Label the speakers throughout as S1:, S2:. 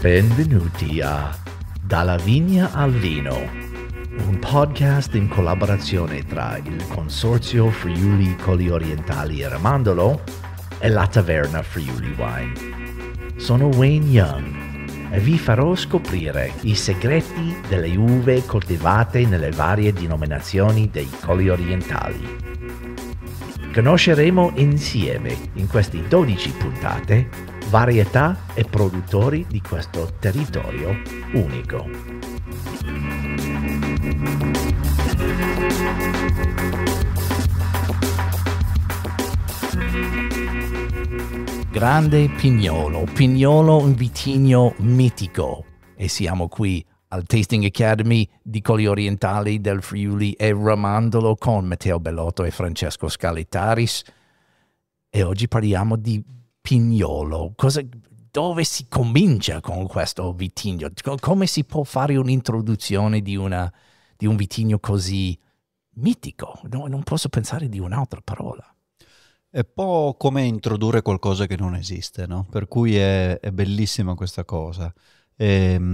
S1: Benvenuti a Dalla vigna al vino, un podcast in collaborazione tra il Consorzio Friuli Colli Orientali e Ramandolo e la Taverna Friuli Wine. Sono Wayne Young vi farò scoprire i segreti delle uve coltivate nelle varie denominazioni dei coli orientali. Conosceremo insieme in queste 12 puntate varietà e produttori di questo territorio unico. Grande Pignolo, Pignolo un vitigno mitico e siamo qui al Tasting Academy di Colli Orientali del Friuli e Romandolo con Matteo Bellotto e Francesco Scalitaris e oggi parliamo di Pignolo. Cosa, dove si comincia con questo vitigno? Come si può fare un'introduzione di, una, di un vitigno così mitico? No, non posso pensare di un'altra parola.
S2: È un po' come introdurre qualcosa che non esiste, no? Per cui è, è bellissima questa cosa. E, ehm,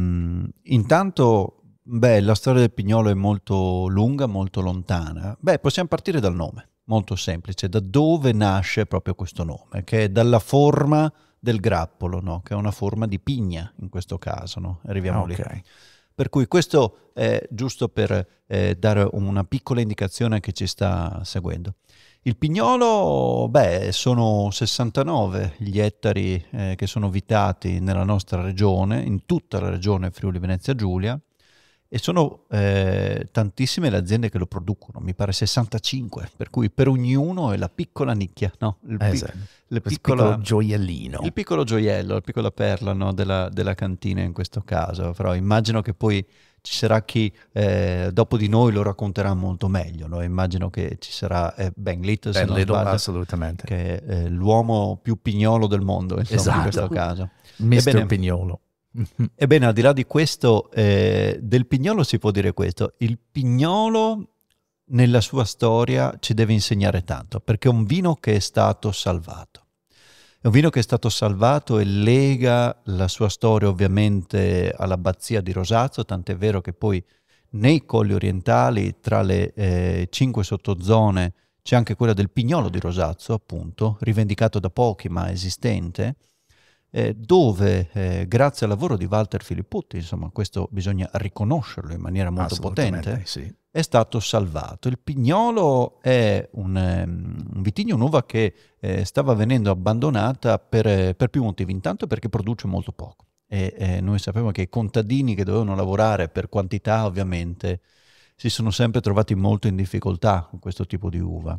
S2: mh, intanto, beh, la storia del pignolo è molto lunga, molto lontana. Beh, possiamo partire dal nome, molto semplice. Da dove nasce proprio questo nome? Che è dalla forma del grappolo, no? Che è una forma di pigna in questo caso, no? Arriviamo okay. lì. Per cui questo è giusto per eh, dare una piccola indicazione a chi ci sta seguendo. Il pignolo, beh, sono 69 gli ettari eh, che sono vitati nella nostra regione, in tutta la regione Friuli Venezia Giulia, e sono eh, tantissime le aziende che lo producono, mi pare 65, per cui per ognuno è la piccola nicchia, no? il, eh, esatto. pi- piccola, piccolo gioiellino. Il piccolo gioiello, la piccola perla no? della, della, cantina in questo caso, però immagino che poi ci sarà chi eh, dopo di noi lo racconterà molto meglio. No? Immagino che ci sarà eh, Ben Little, ben Little sbaglio, assolutamente. che è eh, l'uomo più pignolo del mondo insomma, esatto. in questo caso. Mister Ebbene, Pignolo. Ebbene, al di là di questo, eh, del pignolo si può dire questo. Il pignolo nella sua storia ci deve insegnare tanto, perché è un vino che è stato salvato. È un vino che è stato salvato e lega la sua storia ovviamente all'abbazia di Rosazzo, tant'è vero che poi nei colli orientali, tra le eh, cinque sottozone, c'è anche quella del Pignolo di Rosazzo, appunto, rivendicato da pochi ma esistente, eh, dove eh, grazie al lavoro di Walter Filipputti, insomma questo bisogna riconoscerlo in maniera molto potente, sì. è stato salvato. Il Pignolo è un, ehm, un vitigno, un'uva che eh, stava venendo abbandonata per, eh, per più motivi, intanto perché produce molto poco e eh, noi sappiamo che i contadini che dovevano lavorare per quantità ovviamente si sono sempre trovati molto in difficoltà con questo tipo di uva.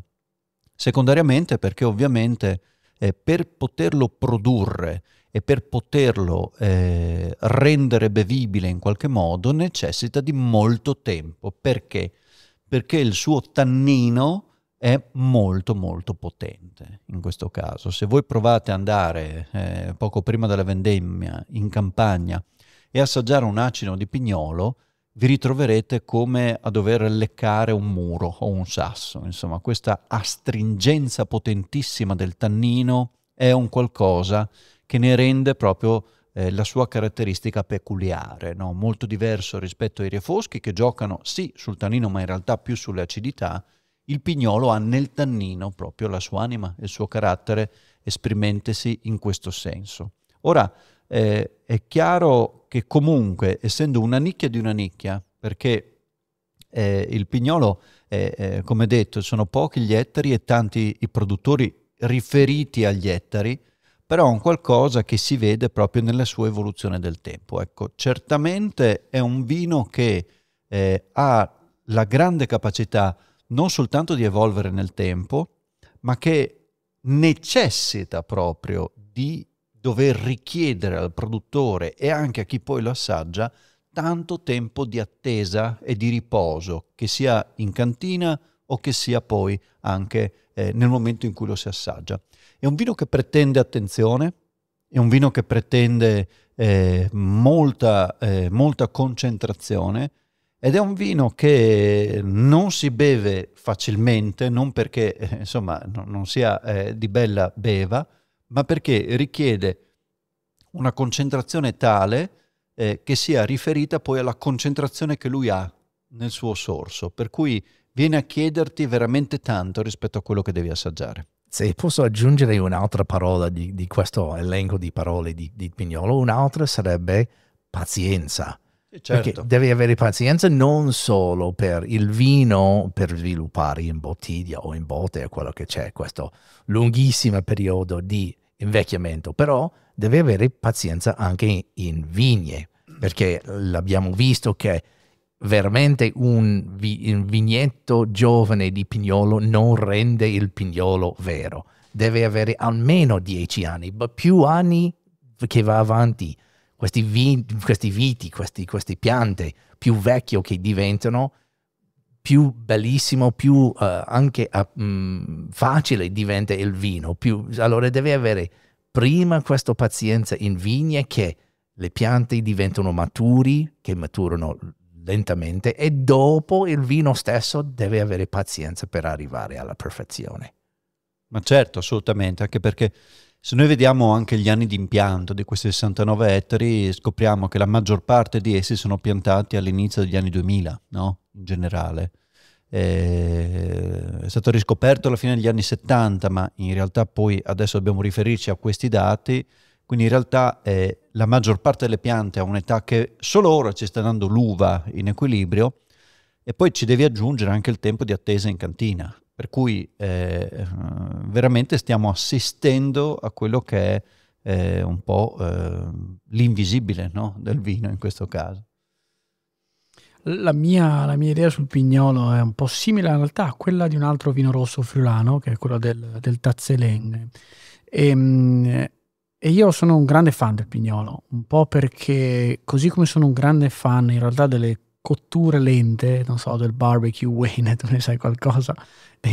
S2: Secondariamente perché ovviamente eh, per poterlo produrre e per poterlo eh, rendere bevibile in qualche modo necessita di molto tempo. Perché? Perché il suo tannino è molto molto potente in questo caso. Se voi provate ad andare eh, poco prima della vendemmia in campagna e assaggiare un acino di pignolo, vi ritroverete come a dover leccare un muro o un sasso. Insomma, questa astringenza potentissima del tannino è un qualcosa che ne rende proprio eh, la sua caratteristica peculiare, no? molto diverso rispetto ai refoschi che giocano sì sul tannino ma in realtà più sulle acidità, il pignolo ha nel tannino proprio la sua anima il suo carattere esprimentesi in questo senso. Ora, eh, è chiaro che comunque, essendo una nicchia di una nicchia, perché eh, il pignolo, eh, come detto, sono pochi gli ettari e tanti i produttori riferiti agli ettari, però è un qualcosa che si vede proprio nella sua evoluzione del tempo. Ecco, certamente è un vino che eh, ha la grande capacità non soltanto di evolvere nel tempo, ma che necessita proprio di dover richiedere al produttore e anche a chi poi lo assaggia tanto tempo di attesa e di riposo, che sia in cantina, o che sia poi anche eh, nel momento in cui lo si assaggia. È un vino che pretende attenzione, è un vino che pretende eh, molta, eh, molta concentrazione ed è un vino che non si beve facilmente, non perché eh, insomma, no, non sia eh, di bella beva, ma perché richiede una concentrazione tale eh, che sia riferita poi alla concentrazione che lui ha nel suo sorso. Per cui viene a chiederti veramente tanto rispetto a quello che devi assaggiare.
S1: Se posso aggiungere un'altra parola di, di questo elenco di parole di, di Pignolo, un'altra sarebbe pazienza. Certo. Perché devi avere pazienza non solo per il vino, per sviluppare in bottiglia o in botte, quello che c'è, questo lunghissimo periodo di invecchiamento, però devi avere pazienza anche in vigne, perché l'abbiamo visto che veramente un, vi, un, vignetto giovane di pignolo non rende il pignolo vero. Deve avere almeno 10 anni, ma più anni che va avanti. Questi, vi, questi viti, questi, queste piante, più vecchio che diventano, più bellissimo, più uh, anche uh, ah, mh, mm, facile diventa il vino. Più, allora deve avere prima questa pazienza in vigne che le piante diventano maturi, che maturano lentamente e dopo
S2: il vino stesso deve avere pazienza per arrivare alla perfezione. Ma certo, assolutamente, anche perché se noi vediamo anche gli anni di impianto di questi 69 ettari, scopriamo che la maggior parte di essi sono piantati all'inizio degli anni 2000, no? In generale. Eh, è stato riscoperto alla fine degli anni 70, ma in realtà poi adesso dobbiamo riferirci a questi dati, quindi in realtà eh, la maggior parte delle piante ha un'età che solo ora ci sta dando l'uva in equilibrio e poi ci devi aggiungere anche il tempo di attesa in cantina. Per cui eh, veramente stiamo assistendo a quello che è eh, un po' eh, l'invisibile no? del vino in questo caso.
S3: La mia, la mia, idea sul pignolo è un po' simile in realtà a quella di un altro vino rosso friulano, che è quello del, del Tazzelenne. E, ehm, e io sono un grande fan del pignolo, un po' perché così come sono un grande fan in realtà delle cotture lente, non so, del barbecue Wayne, tu ne sai qualcosa,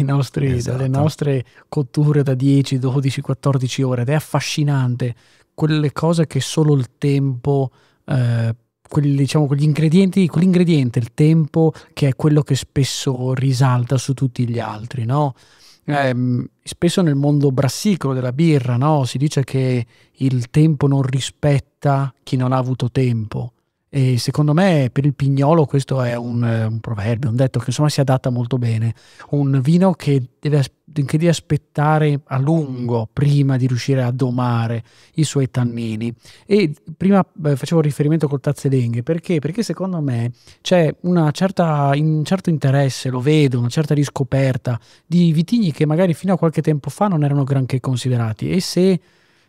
S3: nostri, esatto. delle nostre cotture da 10, 12, 14 ore ed è affascinante quelle cose che solo il tempo, eh, quelli, diciamo, quegli ingredienti, quell'ingrediente, il tempo che è quello che spesso risalta su tutti gli altri, no? Eh, spesso nel mondo brassicolo della birra no? si dice che il tempo non rispetta chi non ha avuto tempo e secondo me per il pignolo questo è un, eh, un proverbio, un detto che insomma si adatta molto bene. Un vino che deve, che deve, aspettare a lungo prima di riuscire a domare i suoi tannini. E prima eh, facevo riferimento col tazzelenghe perché? Perché secondo me c'è certa, un certo interesse, lo vedo, una certa riscoperta di vitigni che magari fino a qualche tempo fa non erano granché considerati. E se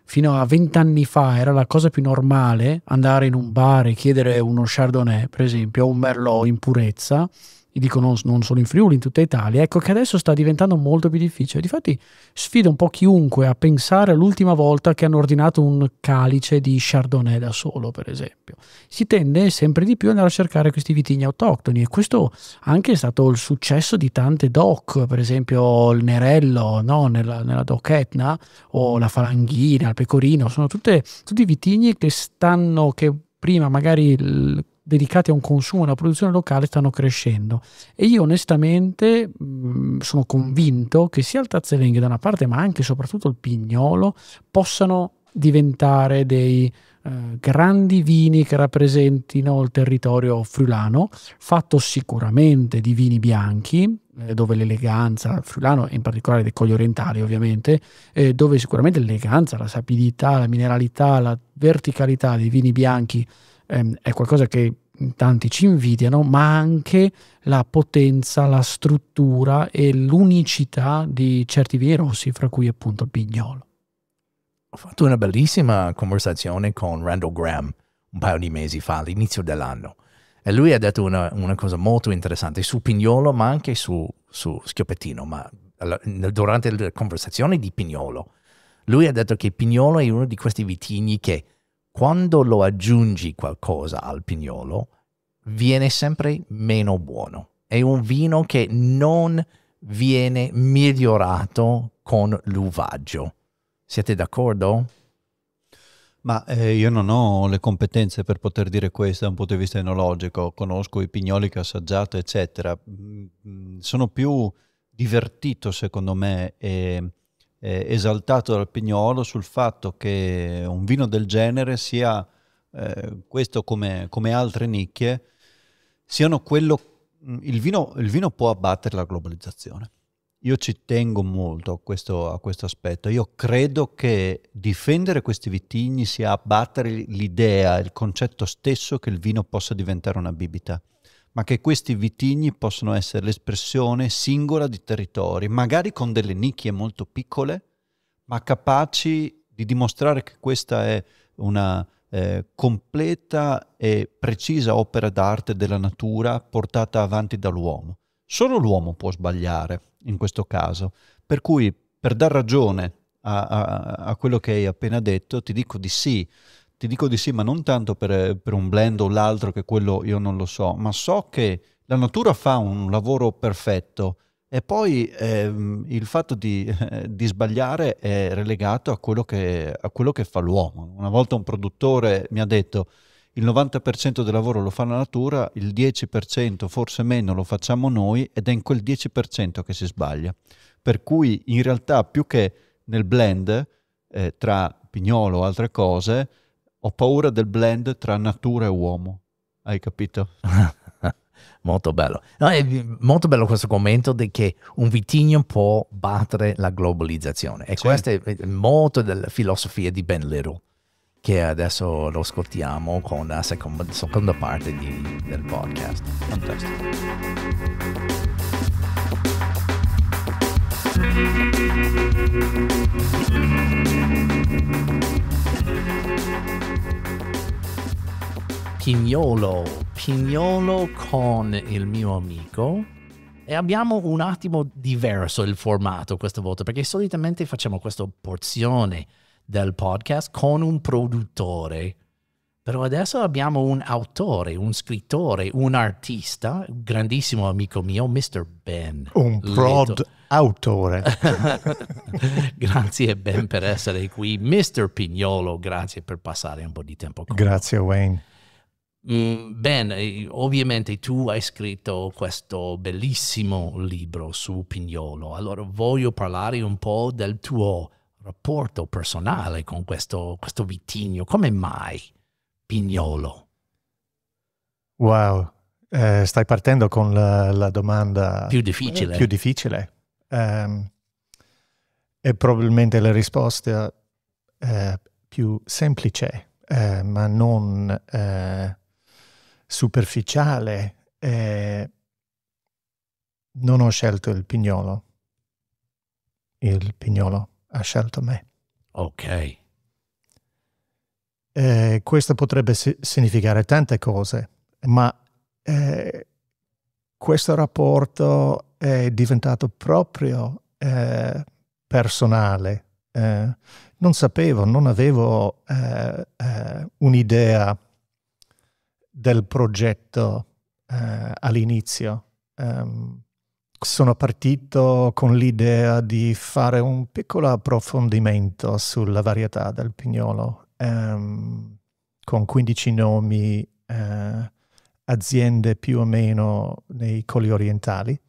S3: fino a vent'anni fa era la cosa più normale andare in un bar e chiedere uno chardonnay, per esempio, o un merlot in purezza, dico non, non, solo in Friuli, in tutta Italia, ecco che adesso sta diventando molto più difficile. Difatti sfido un po' chiunque a pensare all'ultima volta che hanno ordinato un calice di Chardonnay da solo, per esempio. Si tende sempre di più ad andare a cercare questi vitigni autoctoni e questo anche è stato il successo di tante doc, per esempio il Nerello no? nella, nella doc Etna o la Falanghina, il Pecorino, sono tutte, tutti vitigni che stanno, che prima magari il dedicati a un consumo e alla produzione locale stanno crescendo e io onestamente mh, mm, sono convinto che sia il tazzelenghe da una parte ma anche e soprattutto il pignolo possano diventare dei eh, grandi vini che rappresentino il territorio friulano, fatto sicuramente di vini bianchi, eh, dove l'eleganza, friulano in particolare dei cogli orientali ovviamente, eh, dove sicuramente l'eleganza, la sapidità, la mineralità, la verticalità dei vini bianchi ehm, è qualcosa che tanti ci invidiano, ma anche la potenza, la struttura e l'unicità di certi vini rossi, fra cui appunto il pignolo.
S1: Ho fatto una bellissima conversazione con Randall Graham un paio di mesi fa, all'inizio dell'anno. E lui ha detto una, una cosa molto interessante su Pignolo, ma anche su, su Schioppettino, ma durante la conversazione di Pignolo. Lui ha detto che Pignolo è uno di questi vitigni che quando lo aggiungi qualcosa al pignolo, viene sempre meno buono. È un vino che non viene migliorato con
S2: l'uvaggio. Siete d'accordo? Ma eh, io non ho le competenze per poter dire questo da un punto di vista enologico, conosco i pignoli che ho assaggiato, eccetera. Mm, mm, sono più divertito, secondo me, e eh, esaltato dal Pignolo sul fatto che un vino del genere sia, eh, questo come, come, altre nicchie, siano quello... Mm, il vino, il vino può abbattere la globalizzazione. Io ci tengo molto a questo, a questo, aspetto. Io credo che difendere questi vitigni sia abbattere l'idea, il concetto stesso che il vino possa diventare una bibita ma che questi vitigni possono essere l'espressione singola di territori, magari con delle nicchie molto piccole, ma capaci di dimostrare che questa è una eh, completa e precisa opera d'arte della natura portata avanti dall'uomo. Solo l'uomo può sbagliare in questo caso, per cui per dar ragione a, a, a quello che hai appena detto ti dico di sì, ti dico di sì, ma non tanto per, eh, per un blend o l'altro, che quello io non lo so, ma so che la natura fa un lavoro perfetto e poi ehm, il fatto di, di, sbagliare è relegato a quello, che, a quello che fa l'uomo. Una volta un produttore mi ha detto il 90% del lavoro lo fa la natura, il 10% forse meno lo facciamo noi ed è in quel 10% che si sbaglia. Per cui in realtà più che nel blend eh, tra pignolo o altre cose, ho paura del blend tra natura e uomo. Hai capito? molto bello. No,
S1: è molto bello questo commento di che un vitigno può battere la globalizzazione. E sì. questa è molto della filosofia di Ben Little, che adesso lo ascoltiamo con la seconda, seconda parte di, del podcast. Fantastico. Pignolo, Pignolo con il mio amico. E abbiamo un attimo diverso il formato questa volta, perché solitamente facciamo questa porzione del podcast con un produttore. Però adesso abbiamo un autore, un scrittore, un artista, un grandissimo amico mio, Mr. Ben. Un prod Leto. autore. grazie Ben per essere qui. Mr. Pignolo, grazie per passare un po' di tempo con me. Grazie Wayne. Mm, bene, eh, ovviamente tu hai scritto questo bellissimo libro su Pignolo, allora voglio parlare un po' del tuo rapporto personale con questo, questo vitigno, come mai Pignolo?
S4: Wow, eh, stai partendo con la, la domanda più difficile. Più difficile. Um, ehm, è probabilmente la risposta eh, più semplice, eh, ma non eh, superficiale. Eh, non ho scelto il pignolo. Il pignolo ha scelto me.
S1: Ok.
S4: Eh, questo potrebbe si- significare tante cose, ma eh, questo rapporto è diventato proprio eh, personale. Eh. non sapevo, non avevo eh, eh, un'idea del progetto eh, all'inizio. Um, sono partito con l'idea di fare un piccolo approfondimento sulla varietà del pignolo, um, con 15 nomi, eh, aziende più o meno nei coli orientali.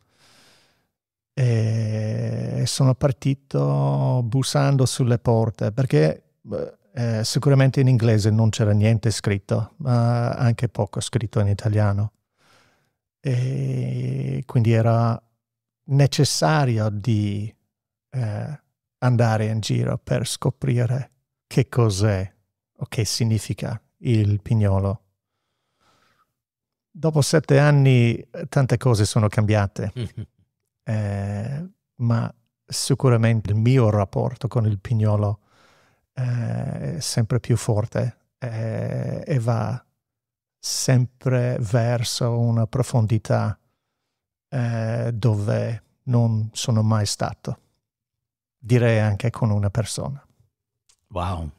S4: E sono partito bussando sulle porte perché eh, sicuramente in inglese non c'era niente scritto, ma anche poco scritto in italiano. E quindi era necessario di eh, andare in giro per scoprire che cos'è o che significa il pignolo. Dopo sette anni eh, tante cose sono cambiate, eh, ma sicuramente il mio rapporto con il pignolo è eh, sempre più forte eh, e va sempre verso una profondità eh, dove non sono mai stato. Direi anche con una persona.
S1: Wow.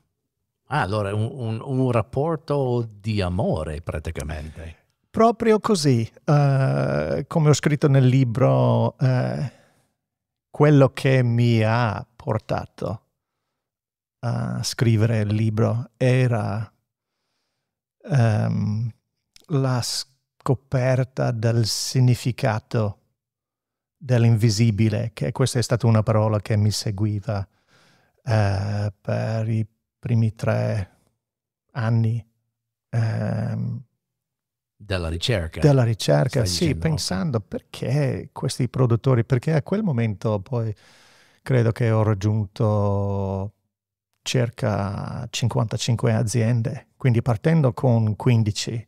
S1: Ah, allora un, un, un rapporto di amore praticamente.
S4: Proprio così, uh, come ho scritto nel libro, uh, quello che mi ha portato a scrivere il libro era um, la scoperta del significato dell'invisibile, che questa è stata una parola che mi seguiva uh, per i primi tre anni. Um,
S1: della ricerca. Della ricerca, Stai sì, dicendo,
S4: pensando okay. perché questi produttori, perché a quel momento poi credo che ho raggiunto circa 55 aziende, quindi partendo con 15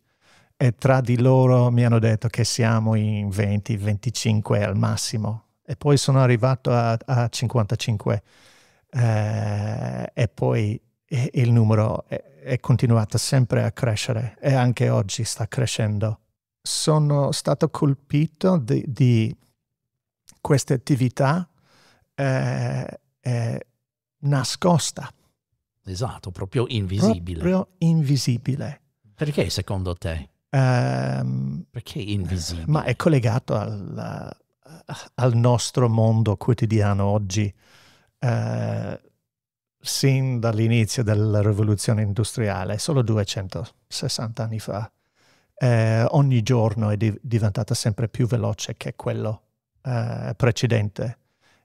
S4: e tra di loro mi hanno detto che siamo in 20, 25 al massimo e poi sono arrivato a, a 55 eh, e poi il numero è, è continuato sempre a crescere e anche oggi sta crescendo. Sono stato colpito di, di queste attività eh, eh, nascosta
S1: Esatto, proprio invisibile. Proprio
S4: invisibile.
S1: Perché secondo te?
S4: Um,
S1: Perché eh, invisibile? Ma
S4: è collegato al, al nostro mondo quotidiano oggi. Uh, sin dall'inizio della rivoluzione industriale, solo 260 anni fa, eh, ogni giorno è div- diventata sempre più veloce che quello eh, precedente.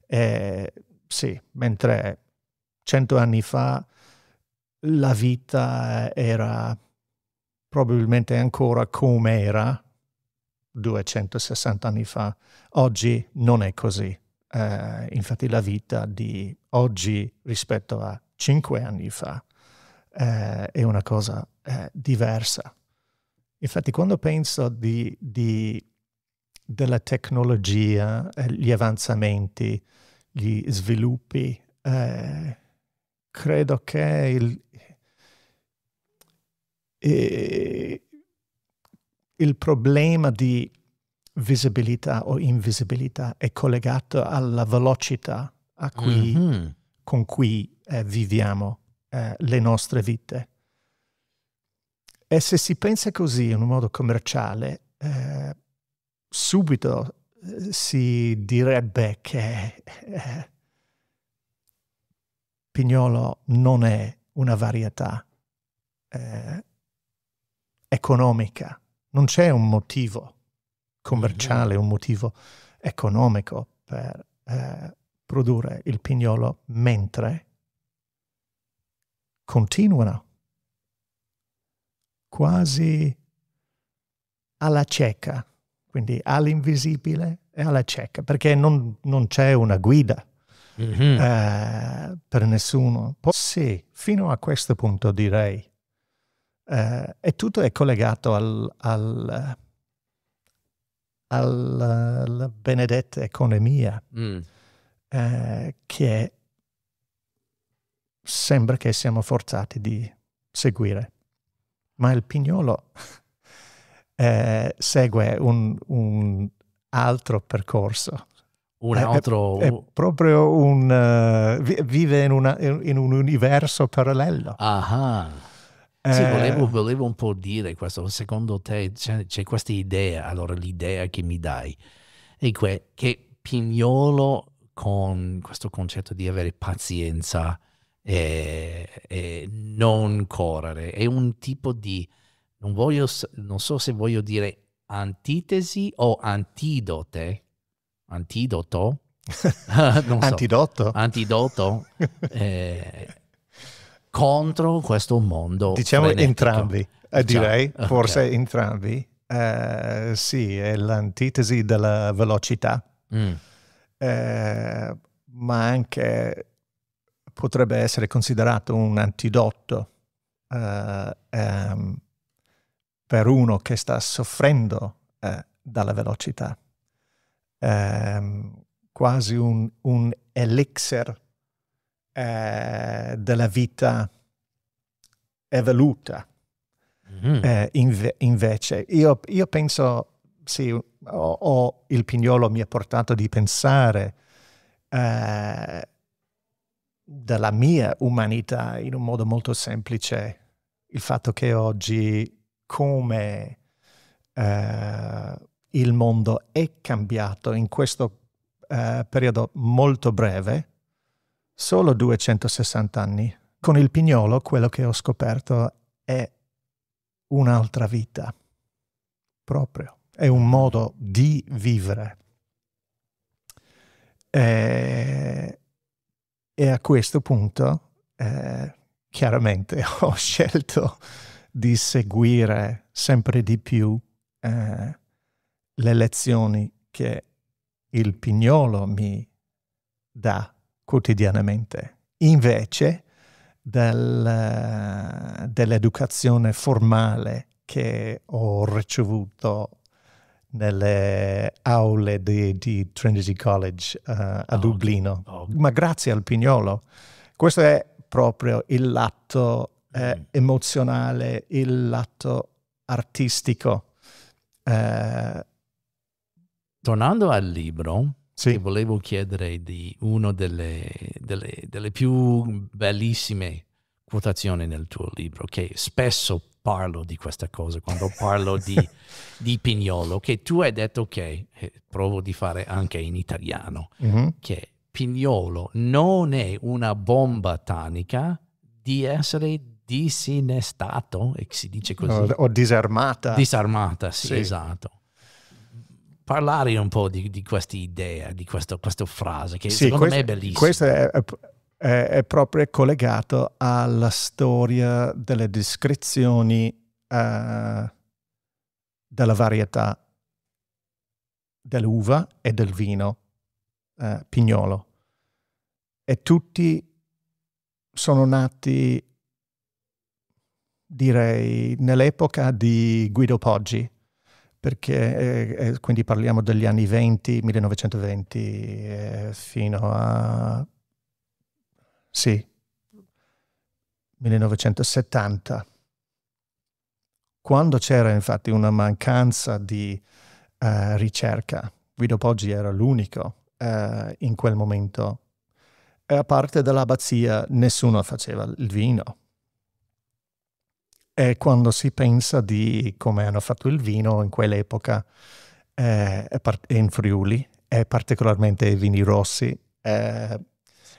S4: Eh, sì, mentre 100 anni fa la vita era probabilmente ancora come era 260 anni fa. Oggi non è così. Eh, infatti la vita di oggi rispetto a 5 anni fa eh, è una cosa eh, diversa. Infatti quando penso di, di, della tecnologia, eh, gli avanzamenti, gli sviluppi, eh, credo che il, eh, il problema di visibilità o invisibilità è collegato alla velocità cui, mm-hmm. con cui eh, viviamo eh, le nostre vite. E se si pensa così in un modo commerciale, eh, subito eh, si direbbe che eh, Pignolo non è una varietà eh, economica, non c'è un motivo commerciale, mhm. un motivo economico per eh, produrre il pignolo mentre continuano quasi alla cieca, quindi all'invisibile e alla cieca, perché non, non c'è una guida mm-hmm. eh, per nessuno. Poi, sì, fino a questo punto direi. Eh, e tutto è collegato al, al, al alla benedetta economia mm. eh, che sembra che siamo forzati di seguire. Ma il pignolo eh, segue un, un altro percorso un altro... È, è proprio un... Uh, vive in, una, in, un universo parallelo.
S1: Ah. Eh, sì, volevo, volevo, un po' dire questo, secondo te c'è, c'è questa idea, allora l'idea che mi dai è que- che Pignolo con questo concetto di avere pazienza e, e, non correre, è un tipo di, non, voglio, non so se voglio dire antitesi o antidote antidoto. so, antidoto? Antidoto eh, contro questo mondo. Diciamo frenetico. entrambi, eh,
S4: direi, Già, forse okay. entrambi. Eh, sì, è l'antitesi della velocità, mm. Eh, ma anche potrebbe essere considerato un antidotto eh, ehm, per uno che sta soffrendo eh, dalla velocità ehm, quasi un, un elixir eh, della vita evoluta. Mm-hmm. Eh, inve- invece, io, io, penso, sì, ho, o, il pignolo mi ha portato di pensare eh, della mia umanità in un modo molto semplice, il fatto che oggi come eh, il mondo è cambiato in questo eh, periodo molto breve, solo 260 anni. Con il pignolo quello che ho scoperto è un'altra vita, proprio, è un modo di vivere. E, eh, e a questo punto, eh, chiaramente, ho scelto di seguire sempre di più eh, le lezioni che il pignolo mi dà quotidianamente, invece del, eh, dell'educazione formale che ho ricevuto nelle aule di, di Trinity College uh, a oh, Dublino, oh. ma grazie al pignolo. Questo è proprio il lato eh, mm. emozionale, il lato
S1: artistico. Eh, tornando al libro, sì. volevo chiedere di una delle, delle, delle, più bellissime quotazioni nel tuo libro, che spesso parlo di questa cosa quando parlo di, di Pignolo, che tu hai detto che, eh, provo di fare anche in italiano, mm-hmm. che Pignolo non è una bomba tanica di essere disinestato, e si dice così. O, o disarmata. Disarmata, sì, sì. esatto parlare un po' di, di questa idea, di questo, questa frase, che sì, secondo questo, me è bellissima. Questo
S4: è, è, è, proprio collegato alla storia delle descrizioni uh, della varietà dell'uva e del vino uh, pignolo. E tutti sono nati, direi, nell'epoca di Guido Poggi perché eh, eh, quindi parliamo degli anni 20, 1920 eh, fino a... sì, 1970. Quando c'era infatti una mancanza di eh, ricerca, Guido Poggi era l'unico eh, in quel momento, e a parte dell'abbazia nessuno faceva il vino e quando si pensa di come hanno fatto il vino in quell'epoca eh, in Friuli, e particolarmente i vini rossi, eh,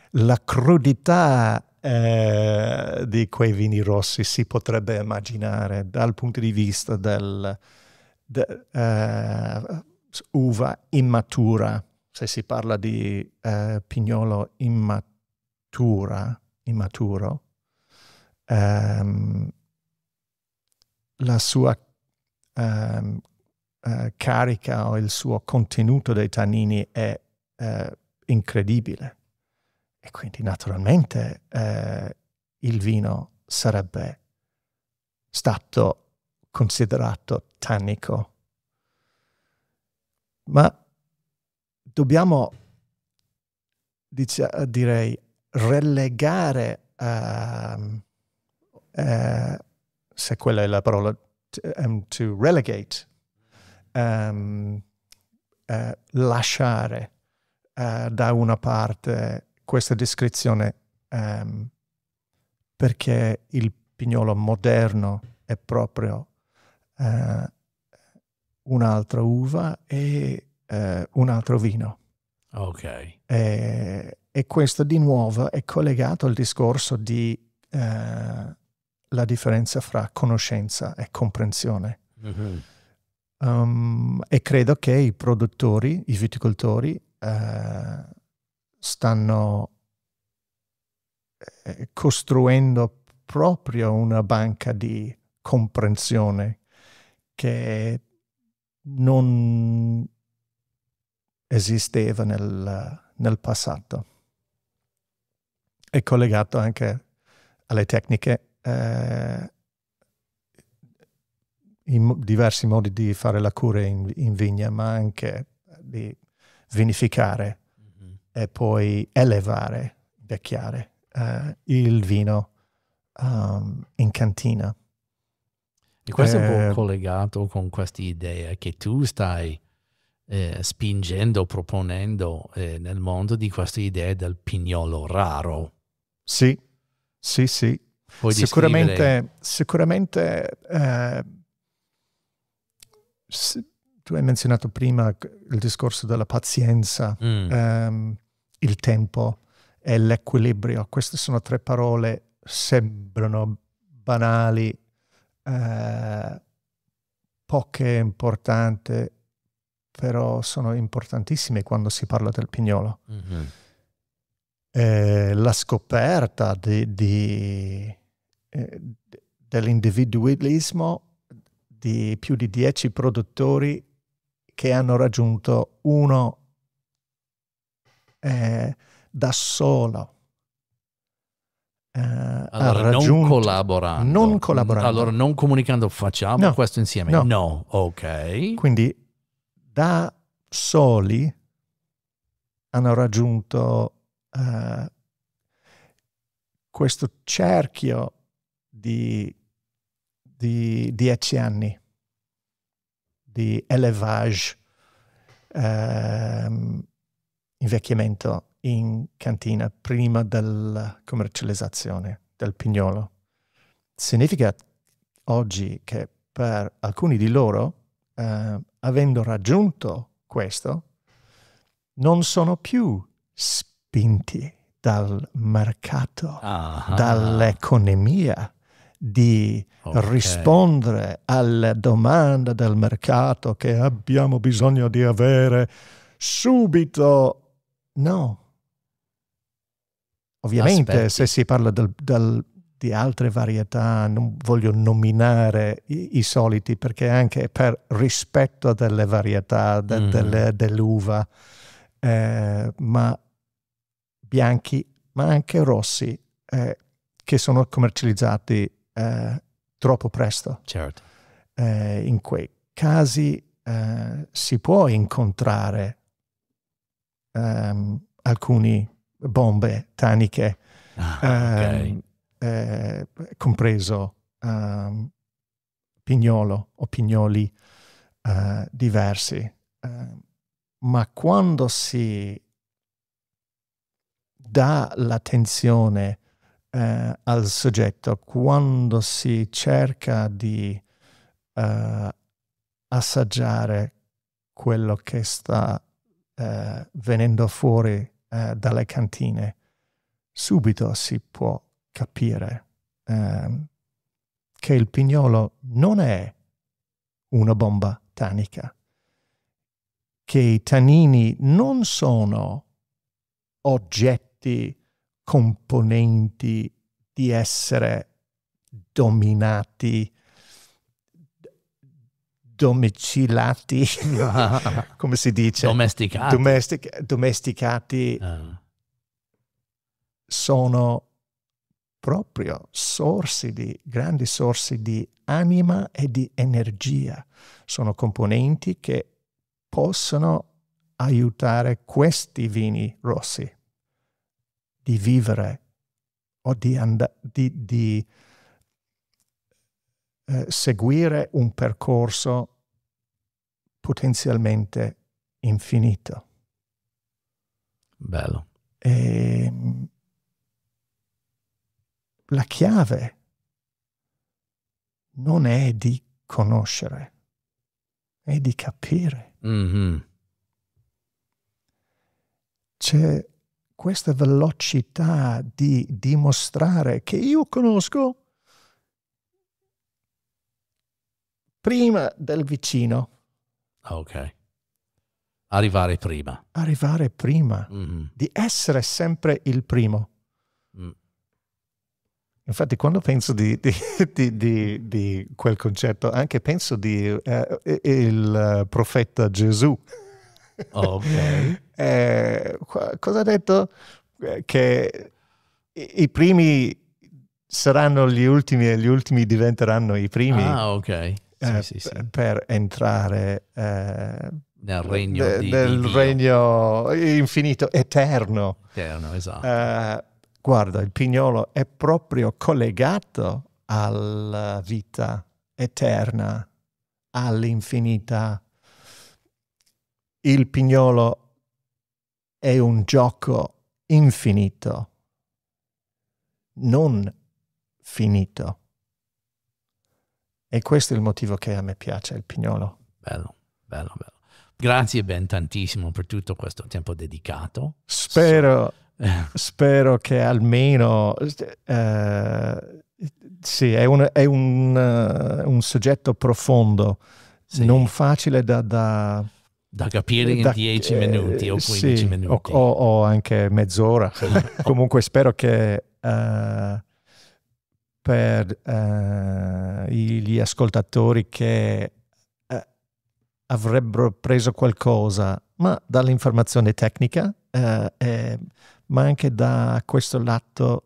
S4: la crudità eh, di quei vini rossi si potrebbe immaginare dal punto di vista dell'uva de, eh, uva immatura, se si parla di eh, pignolo immatura, immaturo, ehm, la sua eh, eh, carica o il suo contenuto dei tannini è eh, incredibile. E quindi naturalmente eh, il vino sarebbe stato considerato tannico. Ma dobbiamo, dice, direi, relegare uh, uh, se quella è la parola, um, to relegate, um, uh, lasciare uh, da una parte questa descrizione um, perché il pignolo moderno è proprio uh, un'altra uva e un altro vino. Ok. E, e, questo di nuovo è collegato al discorso di la differenza fra conoscenza e comprensione. Mm-hmm. Um, e credo che i produttori, i viticoltori, eh, stanno eh, costruendo proprio una banca di comprensione che non esisteva nel, nel passato. È collegato anche alle tecniche eh, diversi modi di fare la cura in, in vigna, ma anche di vinificare mm-hmm. e poi elevare, vecchiare eh, il vino um, in cantina. E questo eh, è un po' eh,
S1: collegato con questa idea che tu stai eh, spingendo, proponendo eh, nel mondo di questa idea del pignolo raro.
S4: Sì, sì, sì. Puoi sicuramente, descrivere... sicuramente eh, tu hai menzionato prima il discorso della pazienza, mm. ehm, il tempo e l'equilibrio. Queste sono tre parole, sembrano banali, eh, poche importanti, però sono importantissime quando si parla del pignolo. Mm-hmm. Eh, la scoperta di, di eh, dell'individualismo di più di dieci produttori che hanno raggiunto uno eh, da solo. Eh, allora, non collaborando. non collaborando. Allora,
S1: non comunicando, facciamo no, questo insieme. No. no, ok.
S4: Quindi da soli hanno raggiunto eh, questo cerchio di, di dieci anni di elevage, ehm, invecchiamento in cantina prima della commercializzazione del pignolo. Significa oggi che per alcuni di loro, eh, avendo raggiunto questo, non sono più spinti dal mercato, ah, dall'economia, di okay. rispondere alle domande del mercato che abbiamo bisogno di avere subito. No. Ovviamente Aspetti. se si parla del, del, di altre varietà non voglio nominare i, i, soliti perché anche per rispetto delle varietà de, mm. delle, dell'uva, eh, ma bianchi, ma anche rossi, eh, che sono commercializzati eh, troppo presto. Certo. Eh, in quei casi eh, si può incontrare ehm, alcune bombe taniche, ah, ehm, okay. ehm, compreso ehm, pignolo o pignoli eh, diversi. Eh, ma quando si dà l'attenzione eh, al soggetto, quando si cerca di eh, assaggiare quello che sta eh, venendo fuori eh, dalle cantine, subito si può capire ehm, che il pignolo non è una bomba tanica, che i tanini non sono oggetti componenti di essere dominati, domicilati, come si dice? Domesticati. Domestic, domesticati ah. sono proprio sorsi di, grandi sorsi di anima e di energia. Sono componenti che possono aiutare questi vini rossi di vivere o di, and- di, di eh, seguire un percorso potenzialmente infinito. Bello. E, ehm, la chiave non è di conoscere, è di capire. Mm-hmm. C'è questa velocità di dimostrare che io conosco prima del vicino.
S1: Ah, ok. Arrivare prima.
S4: Arrivare prima. Mm-hmm. Di essere sempre il primo. Mm. Infatti quando penso di, di, di, di, quel concetto, anche penso di eh, eh il eh, profeta Gesù.
S1: Ok.
S4: eh, cosa ha detto? Eh, che i primi saranno gli ultimi e gli ultimi diventeranno i primi. Ah, ok. Sì, eh, sì, sì. Per, per entrare eh, nel regno, de, di, nel di regno infinito, eterno.
S1: Eterno, esatto.
S4: Eh, guarda, il pignolo è proprio collegato alla vita eterna, all'infinità il pignolo è un gioco infinito, non finito. E questo è il motivo che a me piace il pignolo.
S1: Bello, bello, bello. Grazie Ben tantissimo per tutto questo tempo dedicato.
S4: Spero, so. spero che almeno... Eh, sì, è, un, è un, uh, un soggetto profondo, sì. non facile da, da da capire in da, 10 eh, minuti o 15 eh, sì, minuti. O, o anche mezz'ora. Comunque spero che uh, per uh, gli ascoltatori che uh, avrebbero preso qualcosa, ma dall'informazione tecnica, eh, ma anche da questo lato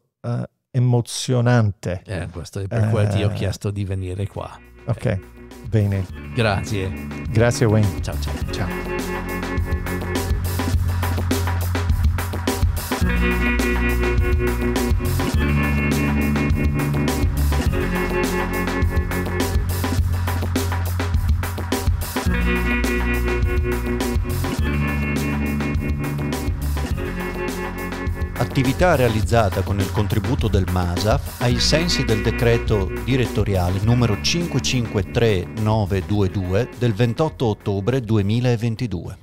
S4: emozionante. Eh, questo è per quello che ti ho chiesto
S1: di venire qua.
S4: Ok. Bene.
S1: Grazie. Grazie Wayne. Ciao ciao. Ciao.
S2: attività realizzata con il contributo del MASAF ai sensi del decreto direttoriale numero 553922 del 28 ottobre 2022.